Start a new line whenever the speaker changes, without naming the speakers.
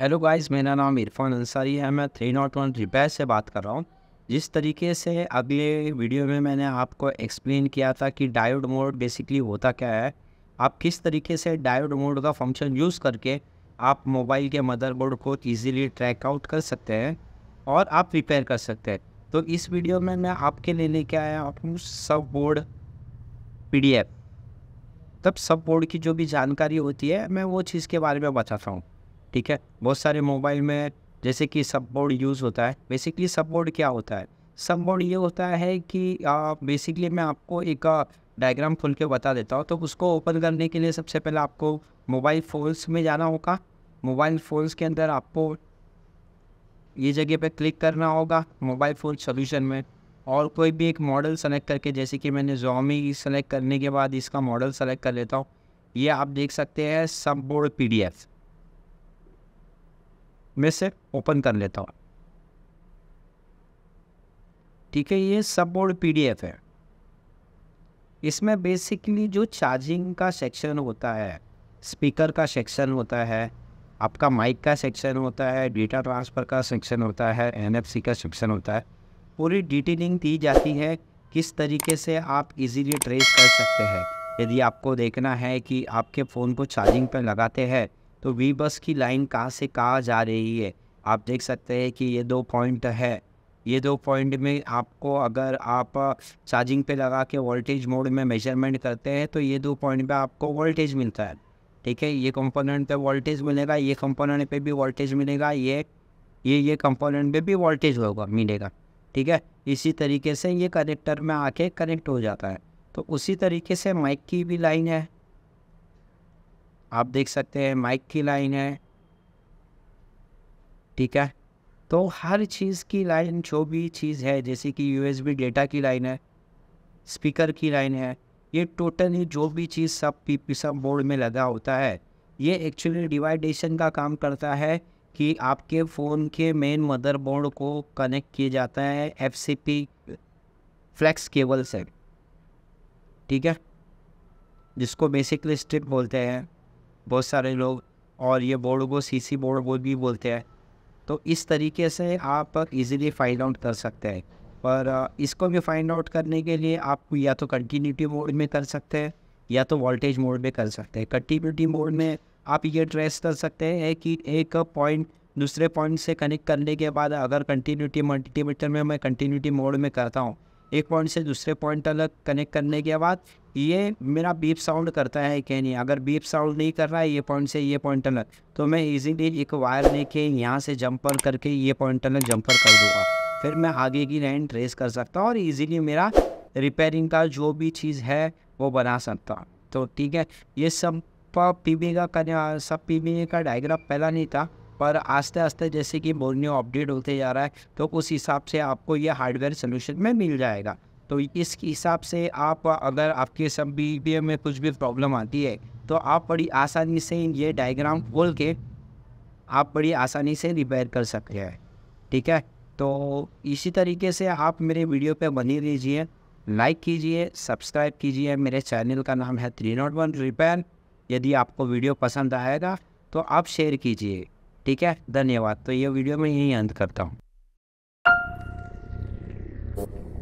hello guys मेरा नाम इरफान अंसारी है मैं थ्री नॉट वन रिपेयर से बात कर रहा हूँ जिस तरीके से अगले वीडियो में मैंने आपको एक्सप्लेन किया था कि डायोड मोड बेसिकली होता क्या है आप किस तरीके से डायोड मोड का फंक्शन यूज़ करके आप मोबाइल के मदरबोर्ड को ईजिली ट्रैक आउट कर सकते हैं और आप रिपेयर कर सकते हैं तो इस वीडियो में मैं आपके लिए लेके आया हूँ सब बोर्ड पी तब सब बोर्ड की जो भी जानकारी होती है मैं वो चीज़ के बारे में बताता हूँ ठीक है बहुत सारे मोबाइल में जैसे कि सब बोर्ड यूज़ होता है बेसिकली सब बोर्ड क्या होता है सब बोर्ड ये होता है कि बेसिकली मैं आपको एक डायग्राम खोल के बता देता हूँ तो उसको ओपन करने के लिए सबसे पहले आपको मोबाइल फोन्स में जाना होगा मोबाइल फ़ोन्स के अंदर आपको ये जगह पे क्लिक करना होगा मोबाइल फ़ोन सोल्यूशन में और कोई भी एक मॉडल सेलेक्ट करके जैसे कि मैंने जोमी सेलेक्ट करने के बाद इसका मॉडल सेलेक्ट कर लेता हूँ ये आप देख सकते हैं सब बोर्ड पी में से ओपन कर लेता हूँ ठीक है ये सब बोर्ड पी है इसमें बेसिकली जो चार्जिंग का सेक्शन होता है स्पीकर का सेक्शन होता है आपका माइक का सेक्शन होता है डेटा ट्रांसफ़र का सेक्शन होता है एनएफसी का सेक्शन होता है पूरी डिटेलिंग दी जाती है किस तरीके से आप इजीली ट्रेस कर सकते हैं यदि आपको देखना है कि आपके फ़ोन को चार्जिंग पर लगाते हैं तो वी बस की लाइन कहाँ से कहाँ जा रही है आप देख सकते हैं कि ये दो पॉइंट है ये दो पॉइंट में आपको अगर आप चार्जिंग पे लगा के वोल्टेज मोड में मेजरमेंट करते हैं तो ये दो पॉइंट पे आपको वोल्टेज मिलता है ठीक है ये कंपोनेंट पे वोल्टेज मिलेगा ये कंपोनेंट पे भी वोल्टेज मिलेगा ये ये ये कंपोनेंट पे भी वोल्टेज होगा मिलेगा ठीक है इसी तरीके से ये कनेक्टर में आके कनेक्ट हो जाता है तो उसी तरीके से माइक की भी लाइन है आप देख सकते हैं माइक की लाइन है ठीक है तो हर चीज़ की लाइन जो भी चीज़ है जैसे कि यूएसबी डेटा की लाइन है स्पीकर की लाइन है ये टोटली जो भी चीज़ सब पी सब बोर्ड में लगा होता है ये एक्चुअली डिवाइडेशन का काम करता है कि आपके फ़ोन के मेन मदरबोर्ड को कनेक्ट किया जाता है F C P flex cable से ठीक है जिसको बेसिकली स्ट्रिप बोलते हैं बहुत सारे लोग और ये बोर्ड को सीसी बोर्ड बोल भी बोलते हैं तो इस तरीके से आप इजीली फाइंड आउट कर सकते हैं पर इसको भी फाइंड आउट करने के लिए आप या तो कंटिन्यूटी मोड में कर सकते हैं या तो वोल्टेज मोड में कर सकते हैं कंटिन्यूटी मोड में आप ये ट्रेस कर सकते हैं कि एक पॉइंट दूसरे पॉइंट से कनेक्ट करने के बाद अगर कंटिन्यूटी मल्टीमीटर में मैं कंटिन्यूटी मोड में करता हूँ एक पॉइंट से दूसरे पॉइंट तक कनेक्ट करने के बाद ये मेरा बीप साउंड करता है कि नहीं अगर बीप साउंड नहीं कर रहा है ये पॉइंट से ये पॉइंट तक तो मैं इजीली एक वायर लेके यहाँ से जंपर करके ये पॉइंट तक जंपर कर दूंगा फिर मैं आगे की लाइन ट्रेस कर सकता हूँ और इजीली मेरा रिपेयरिंग का जो भी चीज़ है वो बना सकता तो ठीक है ये सब पी का सब पी का डायग्राम पहला नहीं था पर आस्ते आस्ते जैसे कि बोर्नियो अपडेट होते जा रहा है तो उस हिसाब से आपको ये हार्डवेयर सोल्यूशन में मिल जाएगा तो इस हिसाब से आप अगर आपके सब बी में कुछ भी प्रॉब्लम आती है तो आप बड़ी आसानी से ये डायग्राम खोल के आप बड़ी आसानी से रिपेयर कर सकते हैं ठीक है तो इसी तरीके से आप मेरे वीडियो पे बनी रहिए लाइक कीजिए सब्सक्राइब कीजिए मेरे चैनल का नाम है थ्री नॉट वन रिपेयर यदि आपको वीडियो पसंद आएगा तो आप शेयर कीजिए ठीक है धन्यवाद तो ये वीडियो मैं यहीं अंत करता हूँ